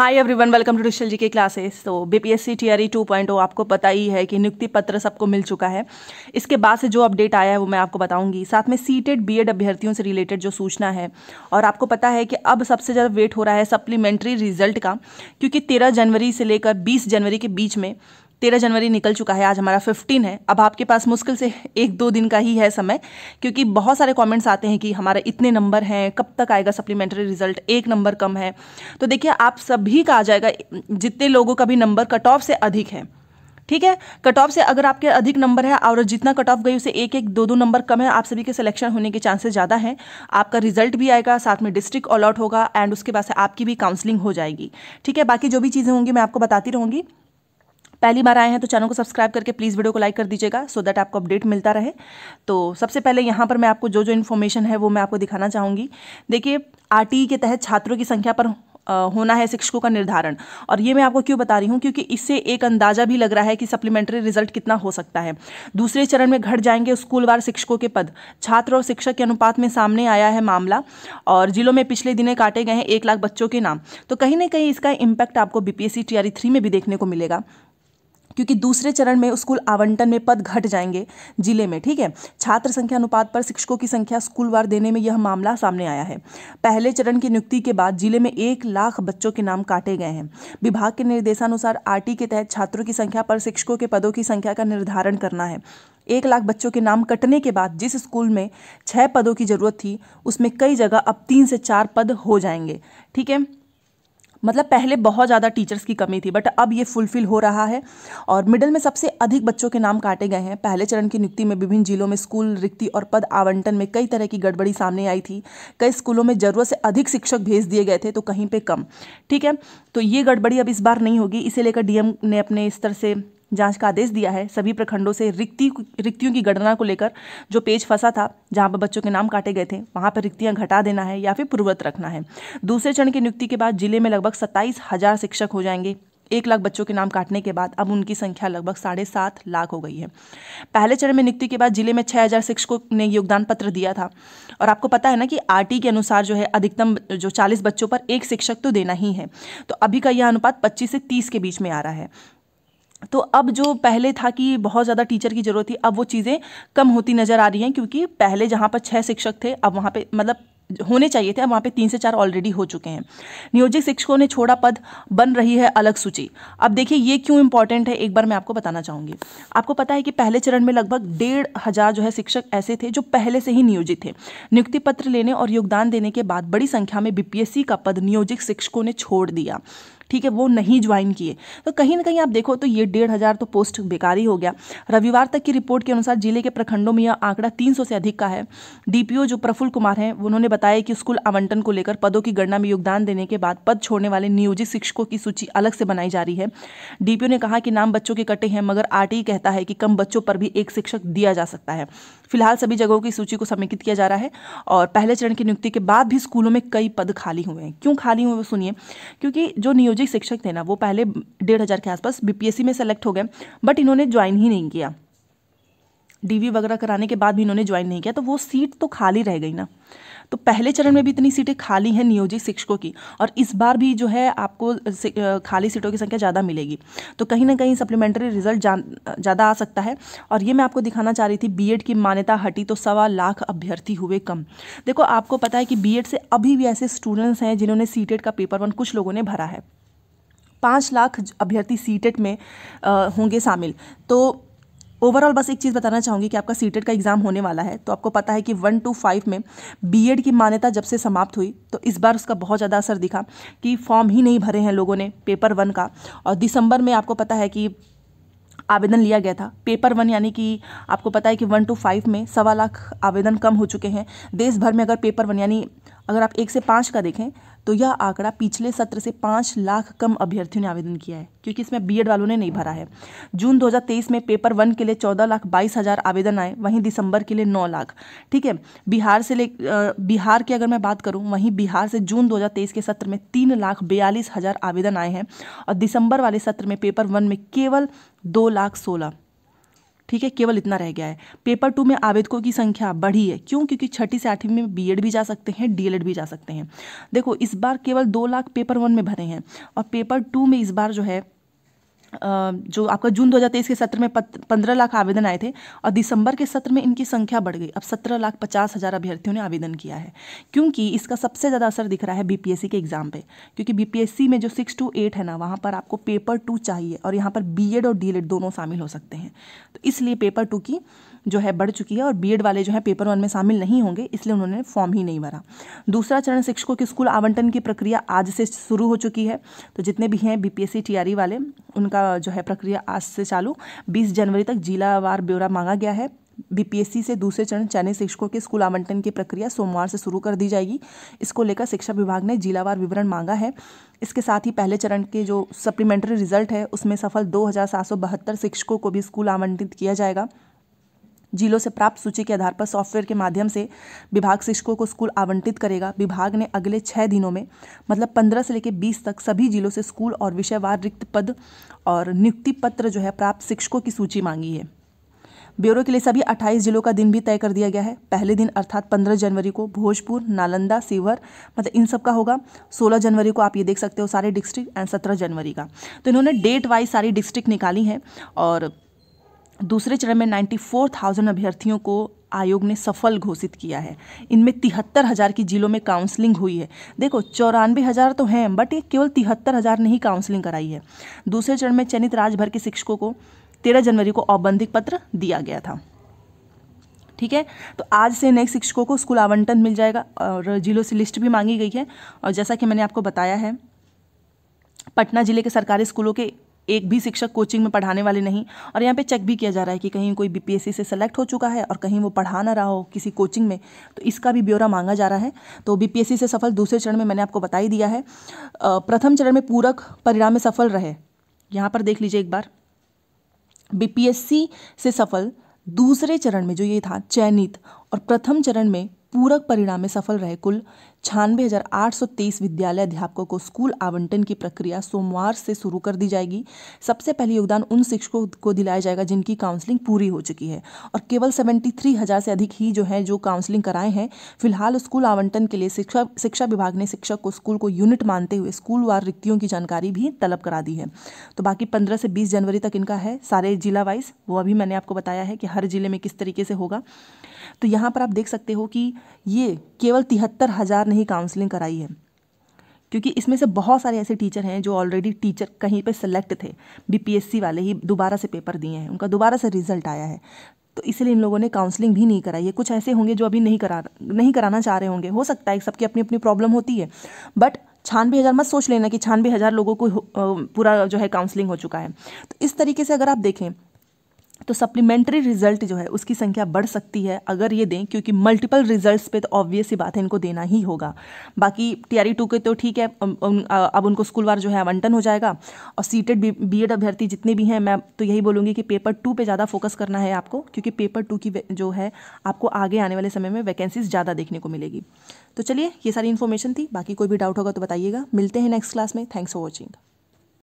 hi everyone welcome to डिशल G K classes तो BPSC TRE 2.0 आपको पता ही है कि नियुक्ति पत्र सबको मिल चुका है इसके बाद से जो अपडेट आया है वो मैं आपको बताऊंगी साथ में सीटेड बीएड अभ्यर्थियों से रिलेटेड जो सूचना है और आपको पता है कि अब सबसे ज़्यादा वेट हो रहा है सप्लीमेंट्री रिजल्ट का क्योंकि तेरह जनवरी से लेकर बीस जनवरी के बीच में तेरह जनवरी निकल चुका है आज हमारा फिफ्टीन है अब आपके पास मुश्किल से एक दो दिन का ही है समय क्योंकि बहुत सारे कमेंट्स आते हैं कि हमारे इतने नंबर हैं कब तक आएगा सप्लीमेंट्री रिजल्ट एक नंबर कम है तो देखिए आप सभी का आ जाएगा जितने लोगों का भी नंबर कट ऑफ से अधिक है ठीक है कट ऑफ से अगर आपके अधिक नंबर है और जितना कट ऑफ गई उसे एक एक दो दो नंबर कम है आप सभी के सिलेक्शन होने के चांसेस ज़्यादा हैं आपका रिजल्ट भी आएगा साथ में डिस्ट्रिक्ट अलॉट होगा एंड उसके बाद से आपकी भी काउंसलिंग हो जाएगी ठीक है बाकी जो भी चीज़ें होंगी मैं आपको बताती रहूँगी पहली बार आए हैं तो चैनल को सब्सक्राइब करके प्लीज़ वीडियो को लाइक कर दीजिएगा सो दैट आपको अपडेट मिलता रहे तो सबसे पहले यहाँ पर मैं आपको जो जो इन्फॉर्मेशन है वो मैं आपको दिखाना चाहूँगी देखिए आर e के तहत छात्रों की संख्या पर होना है शिक्षकों का निर्धारण और ये मैं आपको क्यों बता रही हूँ क्योंकि इससे एक अंदाजा भी लग रहा है कि सप्लीमेंट्री रिजल्ट कितना हो सकता है दूसरे चरण में घट जाएंगे स्कूलवार शिक्षकों के पद छात्र और शिक्षक के अनुपात में सामने आया है मामला और जिलों में पिछले दिनें काटे गए हैं एक लाख बच्चों के नाम तो कहीं ना कहीं इसका इम्पैक्ट आपको बीपीएससी टीआरई थ्री में भी देखने को मिलेगा क्योंकि दूसरे चरण में स्कूल आवंटन में पद घट जाएंगे जिले में ठीक है छात्र संख्या अनुपात पर शिक्षकों की संख्या स्कूलवार देने में यह मामला सामने आया है पहले चरण की नियुक्ति के बाद जिले में एक लाख बच्चों के नाम काटे गए हैं विभाग के निर्देशानुसार आर के तहत छात्रों की संख्या पर शिक्षकों के पदों की संख्या का निर्धारण करना है एक लाख बच्चों के नाम कटने के बाद जिस स्कूल में छः पदों की ज़रूरत थी उसमें कई जगह अब तीन से चार पद हो जाएंगे ठीक है मतलब पहले बहुत ज़्यादा टीचर्स की कमी थी बट अब ये फुलफिल हो रहा है और मिडल में सबसे अधिक बच्चों के नाम काटे गए हैं पहले चरण की नियुक्ति में विभिन्न जिलों में स्कूल रिक्ति और पद आवंटन में कई तरह की गड़बड़ी सामने आई थी कई स्कूलों में ज़रूरत से अधिक शिक्षक भेज दिए गए थे तो कहीं पर कम ठीक है तो ये गड़बड़ी अब इस बार नहीं होगी इसे लेकर डीएम ने अपने स्तर से जांच का आदेश दिया है सभी प्रखंडों से रिक्ति रिक्तियों की गणना को लेकर जो पेज फंसा था जहां पर बच्चों के नाम काटे गए थे वहां पर रिक्तियां घटा देना है या फिर पूर्वत रखना है दूसरे चरण की नियुक्ति के बाद जिले में लगभग सत्ताईस हजार शिक्षक हो जाएंगे एक लाख बच्चों के नाम काटने के बाद अब उनकी संख्या लगभग साढ़े सात लाख हो गई है पहले चरण में नियुक्ति के बाद जिले में छः हज़ार शिक्षकों ने योगदान पत्र दिया था और आपको पता है ना कि आर के अनुसार जो है अधिकतम जो चालीस बच्चों पर एक शिक्षक तो देना ही है तो अभी का यह अनुपात पच्चीस से तीस के बीच में आ रहा है तो अब जो पहले था कि बहुत ज़्यादा टीचर की ज़रूरत थी अब वो चीज़ें कम होती नज़र आ रही हैं क्योंकि पहले जहाँ पर छः शिक्षक थे अब वहाँ पे मतलब होने चाहिए थे अब वहाँ पे तीन से चार ऑलरेडी हो चुके हैं नियोजित शिक्षकों ने छोड़ा पद बन रही है अलग सूची अब देखिए ये क्यों इंपॉर्टेंट है एक बार मैं आपको बताना चाहूँगी आपको पता है कि पहले चरण में लगभग डेढ़ हज़ार जो है शिक्षक ऐसे थे जो पहले से ही नियोजित थे नियुक्ति पत्र लेने और योगदान देने के बाद बड़ी संख्या में बीपीएससी का पद नियोजित शिक्षकों ने छोड़ दिया ठीक है वो नहीं ज्वाइन किए तो कहीं ना कहीं आप देखो तो ये डेढ़ हज़ार तो पोस्ट बेकार ही हो गया रविवार तक की रिपोर्ट के अनुसार जिले के प्रखंडों में यह आंकड़ा तीन से अधिक का है डीपीओ जो प्रफुल्ल कुमार हैं उन्होंने बताया कि स्कूल आवंटन को लेकर पदों की गणना में योगदान देने के बाद पद छोड़ने वाले नियोजित शिक्षकों की सूची अलग से बनाई जा रही है डीपीओ ने कहा कि नाम बच्चों के कटे हैं मगर आरटीई e कहता है कि कम बच्चों पर भी एक शिक्षक दिया जा सकता है फिलहाल सभी जगहों की सूची को समेकित किया जा रहा है और पहले चरण की नियुक्ति के बाद भी स्कूलों में कई पद खाली हुए हैं क्यों खाली हुए सुनिए क्योंकि जो नियोजित म्यूजिक शिक्षक थे ना वो पहले डेढ़ हज़ार के आसपास बीपीएससी में सेलेक्ट हो गए बट इन्होंने ज्वाइन ही नहीं किया डीवी वगैरह कराने के बाद भी इन्होंने ज्वाइन नहीं किया तो वो सीट तो खाली रह गई ना तो पहले चरण में भी इतनी सीटें खाली हैं नियोजित शिक्षकों की और इस बार भी जो है आपको खाली सीटों की संख्या ज़्यादा मिलेगी तो कहीं ना कहीं सप्लीमेंट्री रिजल्ट ज़्यादा आ सकता है और ये मैं आपको दिखाना चाह रही थी बी की मान्यता हटी तो सवा लाख अभ्यर्थी हुए कम देखो आपको पता है कि बी से अभी भी ऐसे स्टूडेंट्स हैं जिन्होंने सीटेड का पेपर वन कुछ लोगों ने भरा है पाँच लाख अभ्यर्थी सी टेट में होंगे शामिल तो ओवरऑल बस एक चीज़ बताना चाहूँगी कि आपका सीटेट का एग्ज़ाम होने वाला है तो आपको पता है कि वन टू फाइव में बीएड की मान्यता जब से समाप्त हुई तो इस बार उसका बहुत ज़्यादा असर दिखा कि फॉर्म ही नहीं भरे हैं लोगों ने पेपर वन का और दिसंबर में आपको पता है कि आवेदन लिया गया था पेपर वन यानी कि आपको पता है कि वन टू फाइव में सवा लाख आवेदन कम हो चुके हैं देश भर में अगर पेपर वन यानी अगर आप एक से पाँच का देखें तो यह आंकड़ा पिछले सत्र से पाँच लाख कम अभ्यर्थियों ने आवेदन किया है क्योंकि इसमें बीएड वालों ने नहीं भरा है जून 2023 में पेपर वन के लिए चौदह लाख बाईस हज़ार आवेदन आए वहीं दिसंबर के लिए नौ लाख ठीक है बिहार से ले बिहार की अगर मैं बात करूँ वहीं बिहार से जून 2023 के सत्र में तीन लाख बयालीस हज़ार आवेदन आए हैं और दिसंबर वाले सत्र में पेपर वन में केवल दो लाख सोलह ठीक है केवल इतना रह गया है पेपर टू में आवेदकों की संख्या बढ़ी है क्यों क्योंकि छठी से आठवीं में बी भी जा सकते हैं डी भी जा सकते हैं देखो इस बार केवल दो लाख पेपर वन में भरे हैं और पेपर टू में इस बार जो है जो आपका जून 2023 के सत्र में पंद्रह लाख आवेदन आए थे और दिसंबर के सत्र में इनकी संख्या बढ़ गई अब सत्रह लाख पचास हज़ार अभ्यर्थियों ने आवेदन किया है क्योंकि इसका सबसे ज़्यादा असर दिख रहा है बीपीएससी के एग्ज़ाम पे क्योंकि बीपीएससी में जो सिक्स टू एट है ना वहाँ पर आपको पेपर टू चाहिए और यहाँ पर बी और डी दोनों शामिल हो सकते हैं तो इसलिए पेपर टू की जो है बढ़ चुकी है और बी वाले जो है पेपर वन में शामिल नहीं होंगे इसलिए उन्होंने फॉर्म ही नहीं भरा दूसरा चरण शिक्षकों के स्कूल आवंटन की प्रक्रिया आज से शुरू हो चुकी है तो जितने भी हैं बीपीएससी टीआरई e वाले उनका का जो है प्रक्रिया आज से चालू बीस जनवरी तक जिलावार ब्यौरा मांगा गया है बीपीएससी से दूसरे चरण चयनित शिक्षकों के स्कूल आवंटन की प्रक्रिया सोमवार से शुरू कर दी जाएगी इसको लेकर शिक्षा विभाग ने जिलावार विवरण मांगा है इसके साथ ही पहले चरण के जो सप्लीमेंट्री रिजल्ट है उसमें सफल दो शिक्षकों को भी स्कूल आवंटित किया जाएगा जिलों से प्राप्त सूची के आधार पर सॉफ्टवेयर के माध्यम से विभाग शिक्षकों को स्कूल आवंटित करेगा विभाग ने अगले छः दिनों में मतलब पंद्रह से लेकर बीस तक सभी जिलों से स्कूल और विषयवार रिक्त पद और नियुक्ति पत्र जो है प्राप्त शिक्षकों की सूची मांगी है ब्यूरो के लिए सभी 28 जिलों का दिन भी तय कर दिया गया है पहले दिन अर्थात 15 जनवरी को भोजपुर नालंदा सीवर मतलब इन सब का होगा 16 जनवरी को आप ये देख सकते हो सारे डिस्ट्रिक्ट एंड 17 जनवरी का तो इन्होंने डेट वाइज सारी डिस्ट्रिक्ट निकाली हैं और दूसरे चरण में 94,000 अभ्यर्थियों को आयोग ने सफल घोषित किया है इनमें तिहत्तर हज़ार की जिलों में काउंसलिंग हुई है देखो चौरानवे हज़ार तो हैं बट ये केवल तिहत्तर हज़ार ने ही काउंसलिंग कराई है दूसरे चरण में चयनित राज्य भर के शिक्षकों को तेरह जनवरी को औबंधिक पत्र दिया गया था ठीक है तो आज से नए शिक्षकों को स्कूल आवंटन मिल जाएगा और जिलों से लिस्ट भी मांगी गई है और जैसा कि मैंने आपको बताया है पटना जिले के सरकारी स्कूलों के एक भी शिक्षक कोचिंग में पढ़ाने वाले नहीं और यहाँ पे चेक भी किया जा रहा है कि कहीं कोई बीपीएससी से सेलेक्ट हो चुका है और कहीं वो पढ़ा ना रहा हो किसी कोचिंग में तो इसका भी ब्यौरा मांगा जा रहा है तो बीपीएससी से सफल दूसरे चरण में मैंने आपको बता ही दिया है प्रथम चरण में पूरक परिणाम में सफल रहे यहाँ पर देख लीजिए एक बार बीपीएससी से सफल दूसरे चरण में जो ये था चयनित और प्रथम चरण में पूरक परिणाम में सफल रहे कुल छियानवे हज़ार आठ सौ तेईस विद्यालय अध्यापकों को स्कूल आवंटन की प्रक्रिया सोमवार से शुरू कर दी जाएगी सबसे पहले योगदान उन शिक्षकों को दिलाया जाएगा जिनकी काउंसलिंग पूरी हो चुकी है और केवल सेवेंटी थ्री हज़ार से अधिक ही जो है जो काउंसलिंग कराए हैं फिलहाल स्कूल आवंटन के लिए शिक्षा शिक्षा विभाग ने शिक्षक को स्कूल को यूनिट मानते हुए स्कूल वार रिक्तियों की जानकारी भी तलब करा दी है तो बाकी पंद्रह से बीस जनवरी तक इनका है सारे जिला वाइज वो अभी मैंने आपको बताया है कि हर जिले में किस तरीके से होगा तो यहाँ पर आप देख सकते हो कि ये केवल तिहत्तर हज़ार नहीं काउंसलिंग कराई है क्योंकि इसमें से बहुत सारे ऐसे टीचर हैं जो ऑलरेडी टीचर कहीं पे सेलेक्ट थे बीपीएससी वाले ही दोबारा से पेपर दिए हैं उनका दोबारा से रिजल्ट आया है तो इसलिए इन लोगों ने काउंसलिंग भी नहीं कराई है कुछ ऐसे होंगे जो अभी नहीं करा नहीं कराना चाह रहे होंगे हो सकता है सबकी अपनी अपनी प्रॉब्लम होती है बट छानबे हज़ार मत सोच लेना कि छानबे हज़ार लोगों को पूरा जो है काउंसलिंग हो चुका है तो इस तरीके से अगर आप देखें तो सप्लीमेंट्री रिजल्ट जो है उसकी संख्या बढ़ सकती है अगर ये दें क्योंकि मल्टीपल रिजल्ट्स पे तो ऑब्वियस ही बात है इनको देना ही होगा बाकी टीआरई टू e के तो ठीक है अब उनको स्कूलवार जो है आवंटन हो जाएगा और सीटेड बी एड अभ्यर्थी जितने भी हैं मैं तो यही बोलूँगी कि पेपर टू पे ज़्यादा फोकस करना है आपको क्योंकि पेपर टू की जो है आपको आगे आने वाले समय में वैकेंसीज ज़्यादा देखने को मिलेगी तो चलिए ये सारी इन्फॉर्मेशन थी बाकी कोई भी डाउट होगा तो बताइएगा मिलते हैं नेक्स्ट क्लास में थैंक्स फॉर वॉचिंग